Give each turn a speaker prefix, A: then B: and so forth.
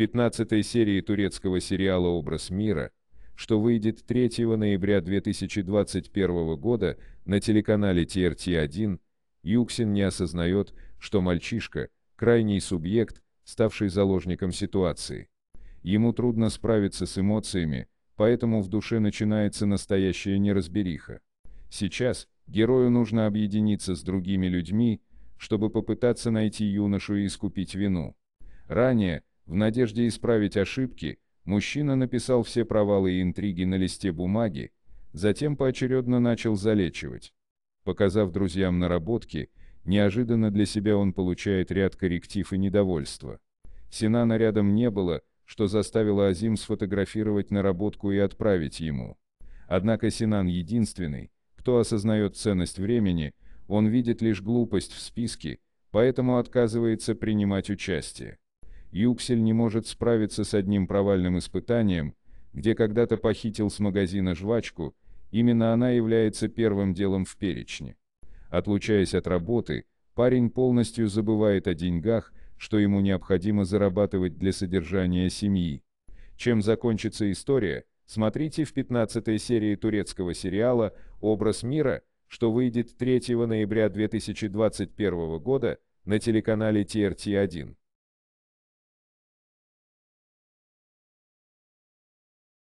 A: 15 серии турецкого сериала «Образ мира», что выйдет 3 ноября 2021 года на телеканале ТРТ-1, Юксин не осознает, что мальчишка – крайний субъект, ставший заложником ситуации. Ему трудно справиться с эмоциями, поэтому в душе начинается настоящая неразбериха. Сейчас герою нужно объединиться с другими людьми, чтобы попытаться найти юношу и искупить вину. Ранее – в надежде исправить ошибки, мужчина написал все провалы и интриги на листе бумаги, затем поочередно начал залечивать. Показав друзьям наработки, неожиданно для себя он получает ряд корректив и недовольства. Синана рядом не было, что заставило Азим сфотографировать наработку и отправить ему. Однако Синан единственный, кто осознает ценность времени, он видит лишь глупость в списке, поэтому отказывается принимать участие. Юксель не может справиться с одним провальным испытанием, где когда-то похитил с магазина жвачку, именно она является первым делом в перечне. Отлучаясь от работы, парень полностью забывает о деньгах, что ему необходимо зарабатывать для содержания семьи. Чем закончится история, смотрите в 15 серии турецкого сериала «Образ мира», что выйдет 3 ноября 2021 года на телеканале TRT1.